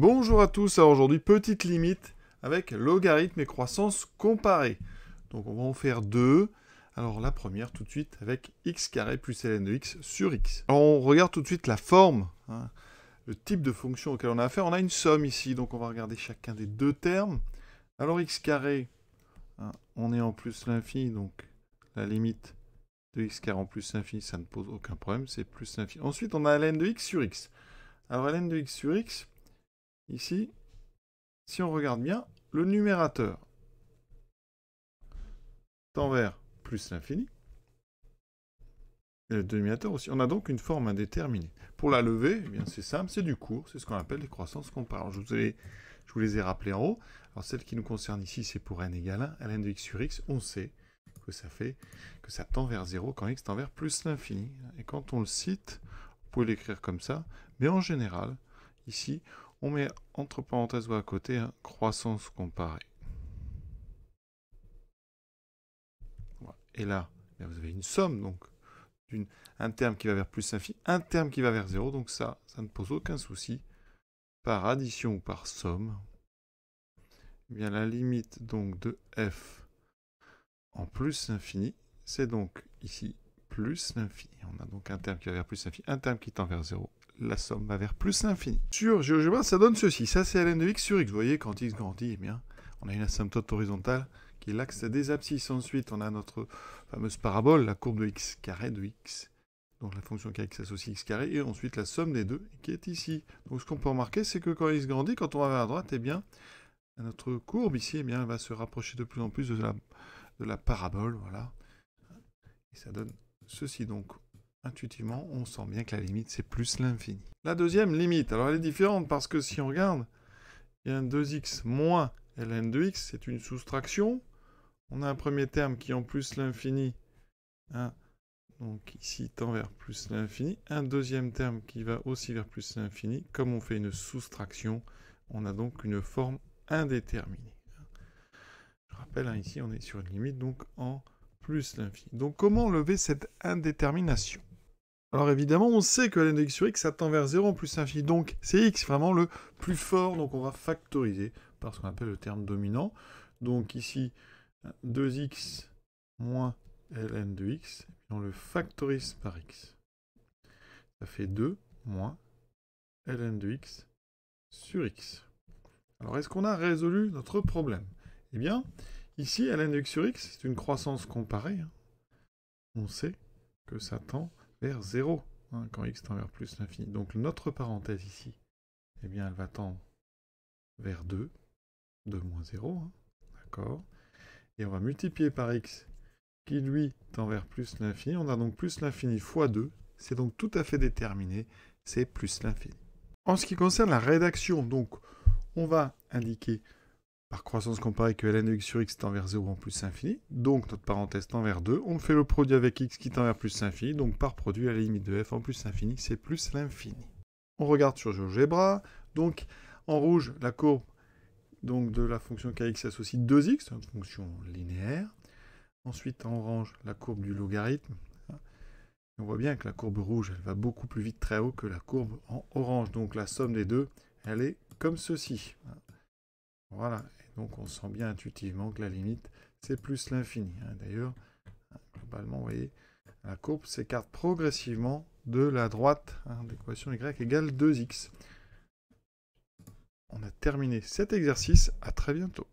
Bonjour à tous, alors aujourd'hui petite limite avec logarithme et croissance comparée. Donc on va en faire deux. Alors la première tout de suite avec x carré plus ln de x sur x. Alors on regarde tout de suite la forme, hein. le type de fonction auquel on a affaire. On a une somme ici, donc on va regarder chacun des deux termes. Alors x carré, hein, on est en plus l'infini, donc la limite de x carré en plus l'infini, ça ne pose aucun problème, c'est plus l'infini. Ensuite on a ln de x sur x. Alors ln de x sur x, ici, si on regarde bien, le numérateur tend vers plus l'infini. Et le dénominateur aussi. On a donc une forme indéterminée. Pour la lever, eh c'est simple, c'est du cours, c'est ce qu'on appelle les croissances comparantes. Je vous, je vous les ai rappelées en haut. Alors celle qui nous concerne ici, c'est pour n égale 1, ln de x sur x, on sait que ça fait que ça tend vers 0 quand x tend vers plus l'infini. Et quand on le cite, on peut l'écrire comme ça, mais en général, ici, on met entre parenthèses ou à côté hein, croissance comparée. Et là, vous avez une somme, donc un terme qui va vers plus l'infini, un terme qui va vers 0, donc ça, ça ne pose aucun souci. Par addition ou par somme, eh bien la limite donc de f en plus l'infini, c'est donc ici plus l'infini donc un terme qui va vers plus infini, un terme qui tend vers 0. La somme va vers plus infini. Sur GeoGebra, ça donne ceci. Ça, c'est ln de x sur x. Vous voyez, quand x grandit, eh bien, on a une asymptote horizontale qui est l'axe des abscisses. Ensuite, on a notre fameuse parabole, la courbe de x carré de x. Donc la fonction kx associe x carré, et ensuite la somme des deux qui est ici. Donc ce qu'on peut remarquer, c'est que quand x grandit, quand on va vers la droite, eh bien, notre courbe ici eh bien, va se rapprocher de plus en plus de la, de la parabole. Voilà. Et ça donne ceci. Donc intuitivement, on sent bien que la limite, c'est plus l'infini. La deuxième limite, alors elle est différente parce que si on regarde, il y a un 2x moins ln de x, c'est une soustraction. On a un premier terme qui en plus l'infini, hein. donc ici tend vers plus l'infini. Un deuxième terme qui va aussi vers plus l'infini. Comme on fait une soustraction, on a donc une forme indéterminée. Hein. Je rappelle, hein, ici on est sur une limite donc en plus l'infini. Donc comment lever cette indétermination alors évidemment, on sait que ln de x sur x, ça tend vers 0 en plus infini, donc c'est x, vraiment le plus fort, donc on va factoriser par ce qu'on appelle le terme dominant. Donc ici, 2x moins ln de x, et puis on le factorise par x. Ça fait 2 moins ln de x sur x. Alors est-ce qu'on a résolu notre problème Eh bien, ici, ln de x sur x, c'est une croissance comparée. Hein. On sait que ça tend vers 0 hein, quand x tend vers plus l'infini. Donc notre parenthèse ici, eh bien, elle va tendre vers 2, 2 moins 0, hein, d'accord Et on va multiplier par x qui, lui, tend vers plus l'infini. On a donc plus l'infini fois 2, c'est donc tout à fait déterminé, c'est plus l'infini. En ce qui concerne la rédaction, donc, on va indiquer par croissance comparée que ln de x sur x tend vers 0 en plus infini. Donc notre parenthèse tend vers 2. On fait le produit avec x qui tend vers plus infini. Donc par produit, à la limite de f en plus infini, c'est plus l'infini. On regarde sur GeoGebra. Donc en rouge, la courbe donc, de la fonction kx associe 2x, une fonction linéaire. Ensuite en orange, la courbe du logarithme. On voit bien que la courbe rouge, elle va beaucoup plus vite très haut que la courbe en orange. Donc la somme des deux, elle est comme ceci. Voilà, et donc on sent bien intuitivement que la limite, c'est plus l'infini. Hein. D'ailleurs, globalement, vous voyez, la courbe s'écarte progressivement de la droite hein, d'équation y égale 2x. On a terminé cet exercice, à très bientôt.